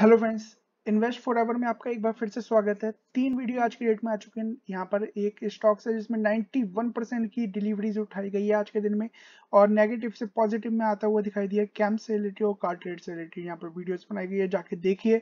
hello friends invest for ever में आपका एक बार फिर से स्वागत है तीन वीडियो आज की डेट में आ चुके हैं यहाँ पर एक स्टॉक है जिसमें 91 परसेंट की डिलीवरीज उठाई गई है आज के दिन में और नेगेटिव से पॉजिटिव में आता हुआ दिखाई दिया कैम्प से रिलेटेड और कार से रिलेटेड यहाँ पर वीडियोस बनाई गई है जाके देखिए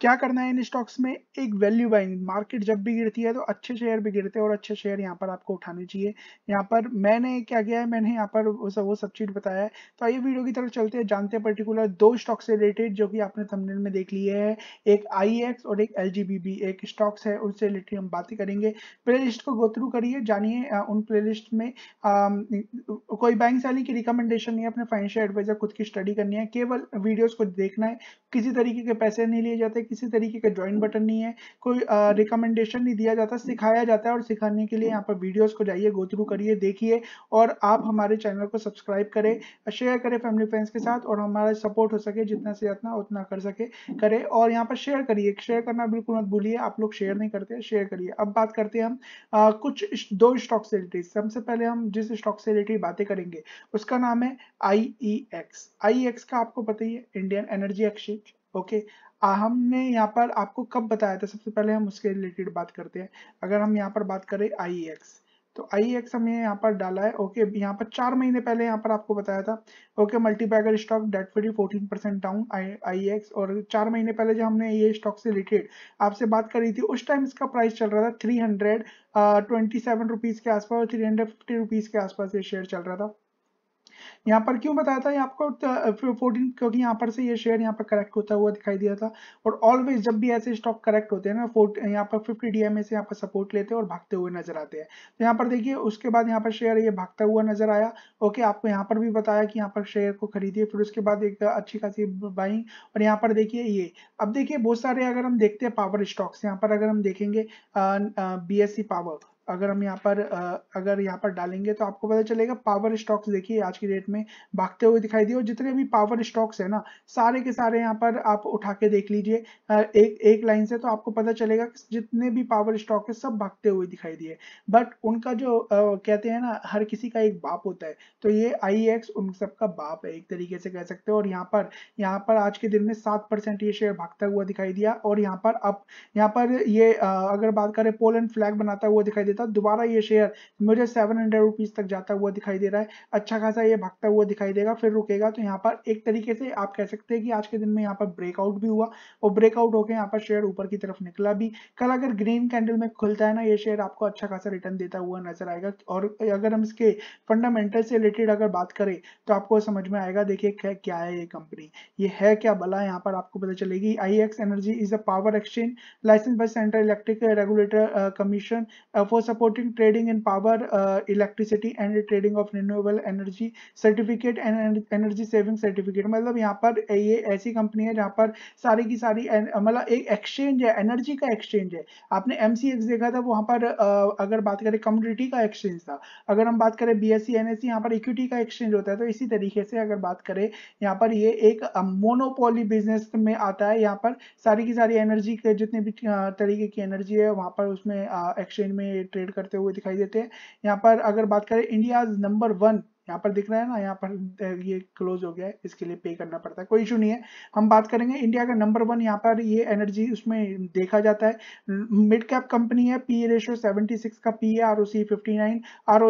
क्या करना है इन स्टॉक्स में एक वैल्यू बाइंग मार्केट जब भी गिरती है तो अच्छे शेयर भी गिरते हैं और अच्छे शेयर यहाँ पर आपको उठाने चाहिए यहाँ पर मैंने क्या किया है मैंने यहाँ पर वो सब वो सब चीज बताया है तो आइए वीडियो की तरफ चलते हैं जानते हैं पर्टिकुलर दो स्टॉक से रिलेटेड जो कि आपने थंबनेल में देख लिए है एक आई और एक एल एक स्टॉक्स है उनसे रिलेटेड हम बातें करेंगे प्ले को गो थ्रू करिए जानिए उन प्ले में कोई बैंक से की रिकमेंडेशन नहीं है अपने फाइनेंशियल एडवाइजर खुद की स्टडी करनी है केवल वीडियोज को देखना है किसी तरीके के पैसे नहीं लिए जाते किसी तरीके का ज्वाइन बटन नहीं है कोई रिकमेंडेशन नहीं दिया जाता सिखाया जाता है और सिखाने के लिए यहाँ पर वीडियोस को जाइए गो थ्रू करिए देखिए और आप हमारे चैनल को सब्सक्राइब करें शेयर करें फैमिली फ्रेंड्स के साथ और हमारा सपोर्ट हो सके जितना से जितना उतना कर सके करें और यहाँ पर शेयर करिए शेयर करना बिल्कुल मत भूलिए आप लोग शेयर नहीं करते शेयर करिए अब बात करते हैं हम कुछ दो स्टॉक से रिलेटेड सबसे पहले हम जिस स्टॉक से रिलेटेड बातें करेंगे उसका नाम है आई ई एक्स आई एक्स का आपको पता ही है Indian energy exchange okay okay, हमने यहाँ पर आपको कब बताया था सबसे पहले हम उसके रिलेटेड बात करते हैं अगर हम यहाँ पर बात करें आई एक्स e तो आई एक्स e हमने यहाँ पर डाला है ओके यहाँ पर चार महीने पहले यहाँ पर आपको बताया था okay multibagger stock debt fifty fourteen percent down I X और चार महीने पहले जो हमने ये स्टॉक से रिलेटेड आपसे बात करी थी उस टाइम इसका प्राइस चल रहा था three hundred twenty seven rupees के आसपास और थ्री हंड्रेड फिफ्टी रुपीज़ के आसपास ये शेयर चल रहा था यहाँ पर क्यों बताया था आपको फोर्टीन क्योंकि यहाँ पर से ये शेयर यहाँ पर करेक्ट होता हुआ दिखाई दिया था और ऑलवेज जब भी ऐसे स्टॉक करेक्ट होते हैं ना फोर्ट यहाँ पर फिफ्टी डी से यहाँ पर सपोर्ट लेते हैं और भागते हुए नजर आते हैं तो यहाँ पर देखिए उसके बाद यहाँ पर शेयर ये भागता हुआ नजर आया ओके आपको यहाँ पर भी बताया कि यहाँ पर शेयर को खरीदिए फिर उसके बाद एक अच्छी खासी बाइंग और यहाँ पर देखिए ये अब देखिए बहुत सारे अगर हम देखते हैं पावर स्टॉक्स यहाँ पर अगर हम देखेंगे बी पावर अगर हम यहाँ पर अगर यहाँ पर डालेंगे तो आपको पता चलेगा पावर स्टॉक्स देखिए आज की डेट में भागते हुए दिखाई दिए और जितने भी पावर स्टॉक्स है ना सारे के सारे यहाँ पर आप उठा के देख लीजिए एक एक लाइन से तो आपको पता चलेगा कि जितने भी पावर स्टॉक है सब भागते हुए दिखाई दिए बट उनका जो आ, कहते हैं ना हर किसी का एक बाप होता है तो ये आई एक्स e उन सबका बाप है एक तरीके से कह सकते हो और यहाँ पर यहाँ पर आज के दिन में सात परसेंट ये शेयर भागता हुआ दिखाई दिया और यहाँ पर अब यहाँ पर ये अगर बात करें पोलैंड फ्लैग बनाता हुआ दिखाई था दोबारा ये शेयर मुझे सेवन हंड्रेड रुपीज तक जाता हुआ दिखाई दे रहा है अच्छा खासा ये भागता हुआ दिखाई देगा फिर रुकेगा तो यहाँ पर एक तरीके से आप कह सकते हैं कि आज के दिन में यहाँ पर ब्रेकआउट भी हुआ और ब्रेकआउट होकर यहाँ पर शेयर ऊपर की तरफ निकला भी कल अगर ग्रीन कैंडल में खुलता है ना ये शेयर आपको अच्छा खासा रिटर्न देता हुआ नजर आएगा और अगर हम इसके फंडामेंटल से रिलेटेड अगर बात करें तो आपको समझ में आएगा देखिए क्या है ये कंपनी ये है क्या बला यहाँ पर आपको पता चलेगी I energy is a power exchange license by central electric regulator commission for supporting trading in power, uh, electricity and trading of renewable energy certificate and energy saving certificate मतलब यहाँ पर ये ऐसी कंपनी है जहाँ पर सारी की सारी मतलब एक एक्सचेंज है एनर्जी का एक्सचेंज है आपने एम देखा था वहाँ पर uh, अगर बात करें कम्युनिटी का एक्सचेंज था अगर हम बात करें बी एस e, e, यहाँ पर इक्विटी का एक्सचेंज होता है तो इसी तरीके से अगर बात करें यहाँ पर ये एक मोनोपोली बिजनेस में आता है यहाँ पर सारी की सारी एनर्जी के जितने भी तरीके की एनर्जी है वहाँ पर उसमें एक्सचेंज में ट्रेड करते हुए दिखाई देते हैं यहाँ पर अगर बात करें इंडिया नंबर वन यहाँ पर दिख रहा है ना यहाँ पर ये क्लोज हो गया है इसके लिए पे करना पड़ता है कोई इशू नहीं है हम बात करेंगे इंडिया का नंबर वन यहाँ पर ये एनर्जी उसमें देखा जाता है मिड कैप कंपनी है पी रेशियो 76 का पी e है R O C fifty nine or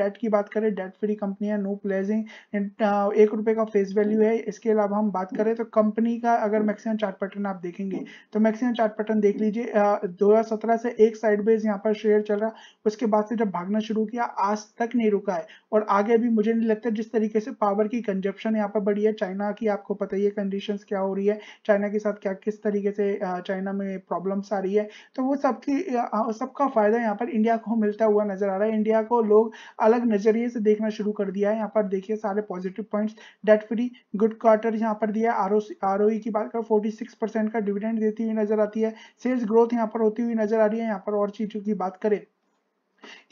debt की बात करें डेट फ्री कंपनी है नो प्लेजिंग एक रुपए का फेस वैल्यू है इसके अलावा हम बात करें तो कंपनी का अगर मैक्सिमम चार्ट पैटर्न आप देखेंगे तो मैक्सिमम चार्ट पैटर्न देख लीजिए दो से एक साइड बेज यहाँ पर शेयर चल रहा उसके बाद से जब भागना शुरू किया आज तक नहीं रुका है और आगे भी मुझे नहीं लगता जिस तरीके से पावर की कंजप्शन यहाँ पर बढ़ी है चाइना की आपको पता ही है कंडीशन क्या हो रही है चाइना के साथ क्या किस तरीके से चाइना में प्रॉब्लम्स आ रही है तो वो सबकी सबका फायदा यहाँ पर इंडिया को मिलता हुआ नजर आ रहा है इंडिया को लोग अलग नजरिए से देखना शुरू कर दिया है यहाँ पर देखिए सारे positive points debt free good quarter यहाँ पर दिया आर ओ की बात करो फोर्टी सिक्स परसेंट का डिविडेंड देती हुई नजर आती है सेल्स ग्रोथ यहाँ पर होती हुई नजर आ रही है यहाँ पर और चीजों की बात करें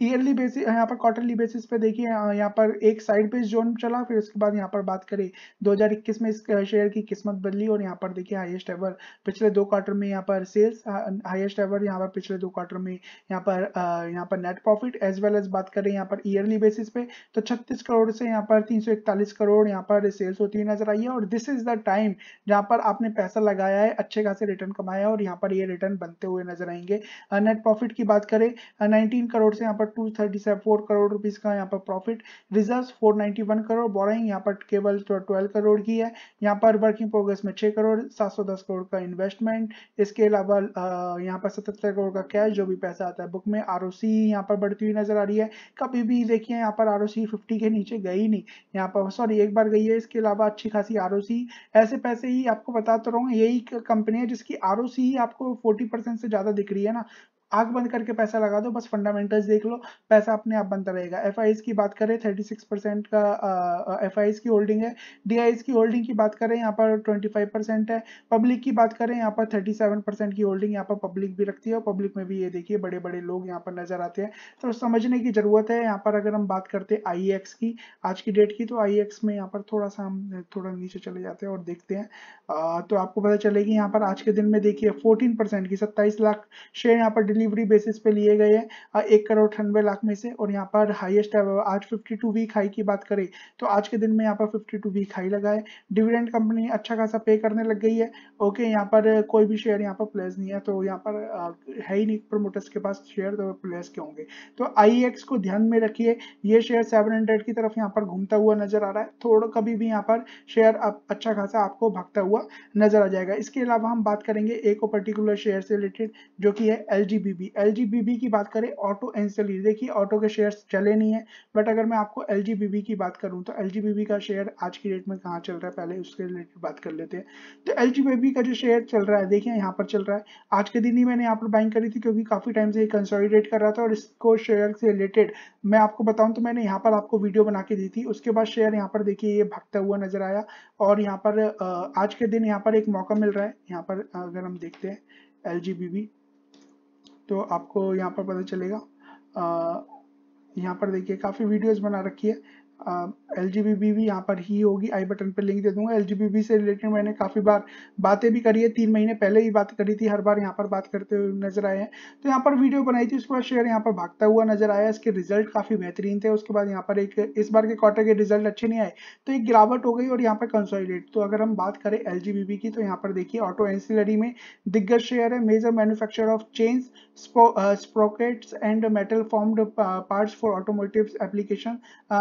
ईयरली बेसिस यहाँ पर क्वार्टरली बेसिस पे देखिए यहाँ पर एक साइड पे जोन चला फिर उसके बाद यहाँ पर बात करें 2021 में इस शेयर की किस्मत बदली और यहाँ पर देखिए हाईएस्ट एवर पिछले दो क्वार्टर में यहाँ पर सेल्स हाईएस्ट एवर यहाँ पर पिछले दो क्वार्टर में यहाँ पर यहाँ पर net profit as well as बात करें यहाँ पर ईयरली बेसिस पे तो छत्तीस करोड़ से यहाँ पर तीन करोड़ यहाँ पर सेल्स होती हुई नजर आई है और दिस इज द टाइम जहाँ पर आपने पैसा लगाया है अच्छे खासे रिटर्न कमाया और यहाँ पर ये रिटर्न बनते हुए नजर आएंगे नेट प्रॉफिट की बात करें नाइनटीन करोड़ से यहाँ पर two thirty seven four crore rupees का यहाँ पर profit reserve four ninety one crore borrowing यहाँ पर केवल ट्वेल्व तो करोड़ की है यहाँ पर वर्किंग प्रोग्रेस में छह करोड़ सात सौ दस करोड़ का इन्वेस्टमेंट इसके अलावा यहाँ पर सतहत्तर करोड़ का कैश जो भी पैसा आता है बुक में आर ओ सी यहाँ पर बढ़ती हुई नजर आ रही है कभी भी देखिए यहाँ पर आर ओ सी फिफ्टी के नीचे गई नहीं यहाँ पर सॉरी एक बार गई है इसके अलावा अच्छी खासी आर ओ सी ऐसे पैसे ही आपको बताता तो रहूँगा यही कंपनी है जिसकी आर ओ सी ही आपको फोर्टी परसेंट से ज्यादा दिख रही है ना आग बंद करके पैसा लगा दो बस फंडामेंटल्स देख लो पैसा अपने आप बनता रहेगा एफ की बात करें 36 परसेंट का एफ की होल्डिंग है डी की होल्डिंग की बात करें यहाँ पर 25 परसेंट है पब्लिक की बात करें यहाँ पर 37 परसेंट की होल्डिंग यहाँ पर पब्लिक भी रखती है और पब्लिक में भी ये देखिए बड़े बड़े लोग यहाँ पर नजर आते हैं तो समझने की ज़रूरत है यहाँ पर अगर हम बात करते आई e की आज की डेट की तो आई e में यहाँ पर थोड़ा सा हम थोड़ा नीचे चले जाते हैं और देखते हैं आ, तो आपको पता चलेगी यहाँ पर आज के दिन में देखिए फोर्टीन की सत्ताईस लाख शेयर यहाँ पर डिलीवरी बेसिस पे लिए गए हैं एक करोड़ अठानवे लाख में से और यहाँ पर हाईएस्ट आज 52 वीक हाई की बात करें तो आज के दिन में यहाँ पर 52 वीक हाई लगा है डिविडेंड कंपनी अच्छा खासा पे करने लग गई है ओके यहाँ पर कोई भी शेयर यहाँ पर प्लेस नहीं है तो यहाँ पर है ही नहीं प्रोमोटर्स के पास शेयर तो प्लेस के होंगे तो आई को ध्यान में रखिए ये शेयर सेवन की तरफ यहाँ पर घूमता हुआ नजर आ रहा है थोड़ा कभी भी यहाँ पर शेयर अच्छा खासा आपको भागता हुआ नजर आ जाएगा इसके अलावा हम बात करेंगे एक पर्टिकुलर शेयर से रिलेटेड जो कि है एल एलजीबीबी एलजीबीबी की बात करें ऑटो एनसेली देखिए ऑटो के शेयर चले नहीं है बट अगर मैं आपको एलजीबीबी की बात करूं तो एलजीबीबी का शेयर आज की डेट में कहाँ चल रहा है पहले उसके रिलेटेड बात कर लेते हैं तो एलजीबीबी का जो शेयर चल रहा है देखिए यहाँ पर चल रहा है आज के दिन ही मैंने यहाँ पर बाइंग करी थी क्योंकि काफी टाइम से कंसोलिडेट कर रहा था और इसको शेयर से रिलेटेड मैं आपको बताऊँ तो मैंने यहाँ पर आपको वीडियो बना के दी थी उसके बाद शेयर यहाँ पर देखिए ये भागता हुआ नजर आया और यहाँ पर आज के दिन यहाँ पर एक मौका मिल रहा है यहाँ पर अगर हम देखते हैं एल तो आपको यहाँ पर पता चलेगा यहाँ पर देखिए काफ़ी वीडियोस बना रखी है एल जी बी भी यहाँ पर ही होगी आई बटन पर लिंक दे दूंगा एल जी बी से रिलेटेड मैंने काफ़ी बार बातें भी करी है तीन महीने पहले ही बात करी थी हर बार यहाँ पर बात करते हुए नजर आए हैं तो यहाँ पर वीडियो बनाई थी उसके बाद शेयर यहाँ पर भागता हुआ नजर आया इसके रिजल्ट काफ़ी बेहतरीन थे उसके बाद यहाँ पर एक इस बार के क्वार्टर के रिजल्ट अच्छे नहीं आए तो एक गिरावट हो गई और यहाँ पर कंसोलिडेट तो अगर हम बात करें एल की तो यहाँ पर देखिए ऑटो एंसिलरी में दिग्गज शेयर है major manufacture of chains sprockets and metal formed parts for automotive application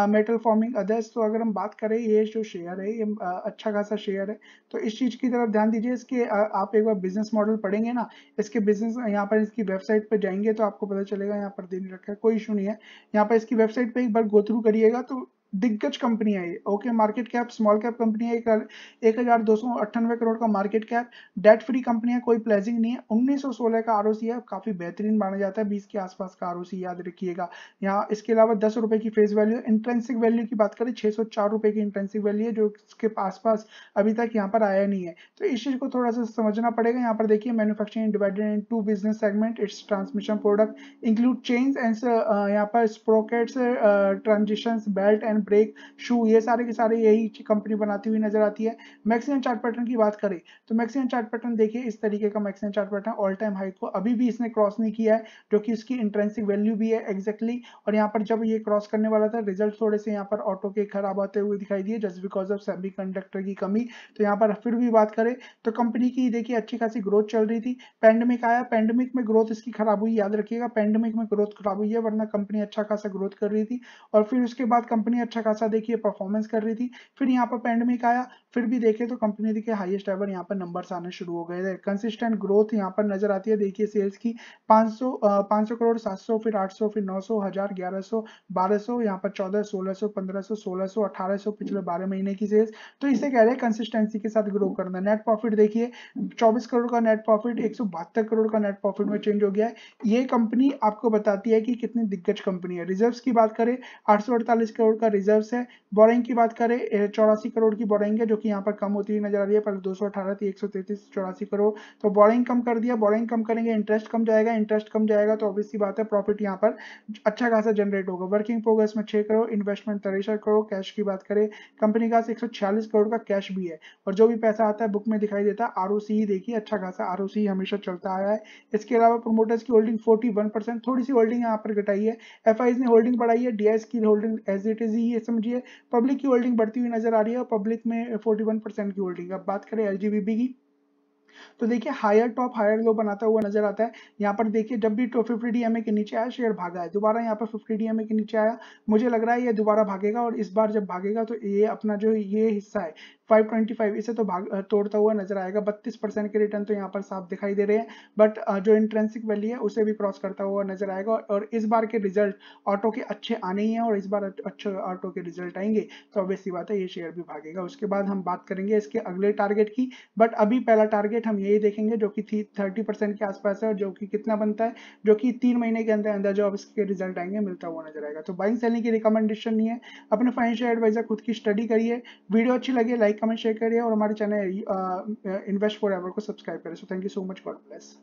metal performing others तो अगर हम बात करें ये जो शेयर है ये अच्छा खासा शेयर है तो इस चीज़ की तरफ ध्यान दीजिए इसके आप एक बार बिजनेस मॉडल पढ़ेंगे ना इसके बिजनेस यहाँ पर इसकी वेबसाइट पर जाएंगे तो आपको पता चलेगा यहाँ पर दिन रखा है कोई इशू नहीं है यहाँ पर इसकी वेबसाइट पर एक बार गो थ्रू करिएगा तो दिग्गज कंपनी है okay market cap small cap company है एक हजार दो सौ अट्ठानवे करोड़ का market cap debt free company है कोई प्लेजिंग नहीं है उन्नीस सौ सोलह का आरओसी है काफी बेहतरीन माना जाता है बीस के आसपास का सी याद रखिएगा यहाँ इसके अलावा दस रुपए की फेस वैल्यू इंट्रेंसिक वैल्यू की बात करें छह सौ चार रुपए की इंट्रेंसिक वैल्यू है जो इसके आस पास अभी तक यहाँ पर आया नहीं है तो इस चीज को थोड़ा सा समझना पड़ेगा यहाँ पर देखिए manufacturing divided in two business segment it's transmission product include chains and यहाँ पर sprockets transition belt and hand brake shoe ये सारे के सारे यही कंपनी बनाती हुई नजर आती है मैक्सिमम चार्ट पैटर्न की बात करें तो मैक्सिमम चार्ट पैटर्न देखिए इस तरीके का maximum chart pattern all time high को अभी भी इसने क्रॉस नहीं किया है जो कि इसकी इंटरेंसिक वैल्यू भी है एक्जैक्टली exactly, और यहाँ पर जब ये क्रॉस करने वाला था रिजल्ट थोड़े से यहाँ पर ऑटो के खराब आते हुए दिखाई दिए जस्ट बिकॉज ऑफ सेमी की कमी तो यहाँ पर फिर भी बात करें तो कंपनी की देखिए अच्छी खासी ग्रोथ चल रही थी पैंडमिक आया पैंडमिक में ग्रोथ इसकी खराब हुई याद रखिएगा पैंडमिक में ग्रोथ खराब हुई है वरना कंपनी अच्छा खासा ग्रोथ कर रही थी और फिर उसके बाद कंपनी अच्छा खासा देखिए परफॉर्मेंस कर रही थी फिर यहाँ पर पेंडेमिक आया फिर भी देखें तो कंपनी देखिए हाईएस्ट एवर यहाँ पर नंबर्स आने शुरू हो गए थे कंसिस्टेंट ग्रोथ यहाँ पर नजर आती है देखिए सेल्स की 500 500 करोड़ 700 फिर 800 फिर 900 हजार 1100 1200 यहाँ पर 14 1600 1500 1600 1800 पिछले बारह महीने की सेल्स तो इसे कह रहे हैं कंसिस्टेंसी के साथ ग्रो करना नेट प्रॉफिट देखिए चौबीस करोड़ का नेट प्रॉफिट एक करोड़ का नेट प्रॉफिट में चेंज हो गया है ये कंपनी आपको बताती है कि कितनी दिग्गज कंपनी है रिजर्व की बात करें आठ करोड़ का रिजर्व है बोरिंग की बात करें चौरासी करोड़ की बोरिंग है जो कि यहाँ पर कम होती हुई नजर आ रही है पर दो सौ अठारह थी एक सौ तैतीस चौरासी करोड़ तो बोरिंग कम कर दिया बोरिंग कम करेंगे इंटरेस्ट कम जाएगा इंटरेस्ट कम जाएगा तो ऑब्वियस बात है प्रॉफिट यहाँ पर अच्छा खासा जनरेट होगा वर्किंग प्रोग्रेस में छह करोड़ इन्वेस्टमेंट तिरसठ करोड़ कैश की बात करें कंपनी का एक करोड़ का कैश भी है और जो भी पैसा आता है बुक में दिखाई देता है आर देखिए अच्छा खासा आर हमेशा चलता आया है इसके अलावा प्रोमोटर्स की होल्डिंग फोर्टी थोड़ी सी होल्डिंग यहाँ पर घटाई है एफ ने होल्डिंग बढ़ाई है D S holding as it is ही ही है समझिए पब्लिक की होल्डिंग बढ़ती हुई नजर आ रही है और पब्लिक में 41 परसेंट की होल्डिंग अब बात करें एल की तो देखिए हायर टॉप हायर लो बनाता हुआ नजर आता है यहाँ पर देखिए जब भी टॉप फिफ्टी डी के नीचे आया शेयर भागा है दोबारा यहाँ पर फिफ्टी डी के नीचे आया मुझे लग रहा है ये दोबारा भागेगा और इस बार जब भागेगा तो ये अपना जो ये हिस्सा है 525 इसे तो भाग तोड़ता हुआ नजर आएगा 32 परसेंट के रिटर्न तो यहाँ पर साफ दिखाई दे रहे हैं बट जो इंट्रेंसिक वैल्यू है उसे भी क्रॉस करता हुआ नजर आएगा और इस बार के रिजल्ट ऑटो के अच्छे आने ही हैं और इस बार अच्छे ऑटो के रिजल्ट आएंगे तो अब सी बात है ये शेयर भी भागेगा उसके बाद हम बात करेंगे इसके अगले टारगेट की बट अभी पहला टारगेट हम यही देखेंगे जो कि थर्टी परसेंट के आसपास है और जो कि कितना बनता है जो कि तीन महीने के अंदर अंदर जो अब इसके रिजल्ट आएंगे मिलता हुआ नजर आएगा तो बाइंग सेलिंग की रिकमेंडेशन नहीं है अपने फाइनेंशियल एडवाइजर खुद की स्टडी करिए वीडियो अच्छी लगे लाइक कमेंट शेयर करिए और हमारे चैनल इन्वेस्ट फॉर एवर को सब्सक्राइब करें so thank you so much God bless